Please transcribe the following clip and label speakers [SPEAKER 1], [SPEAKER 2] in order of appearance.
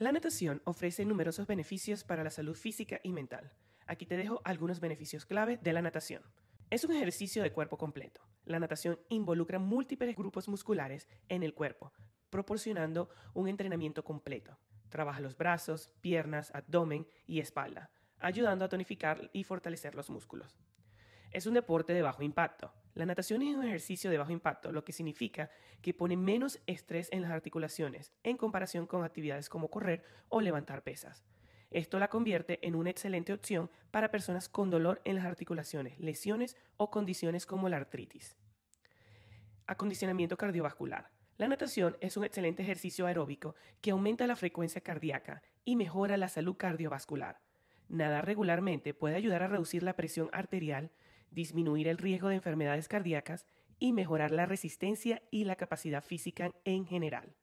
[SPEAKER 1] La natación ofrece numerosos beneficios para la salud física y mental. Aquí te dejo algunos beneficios clave de la natación. Es un ejercicio de cuerpo completo. La natación involucra múltiples grupos musculares en el cuerpo, proporcionando un entrenamiento completo. Trabaja los brazos, piernas, abdomen y espalda, ayudando a tonificar y fortalecer los músculos. Es un deporte de bajo impacto. La natación es un ejercicio de bajo impacto, lo que significa que pone menos estrés en las articulaciones en comparación con actividades como correr o levantar pesas. Esto la convierte en una excelente opción para personas con dolor en las articulaciones, lesiones o condiciones como la artritis. Acondicionamiento cardiovascular. La natación es un excelente ejercicio aeróbico que aumenta la frecuencia cardíaca y mejora la salud cardiovascular. Nadar regularmente puede ayudar a reducir la presión arterial disminuir el riesgo de enfermedades cardíacas y mejorar la resistencia y la capacidad física en general.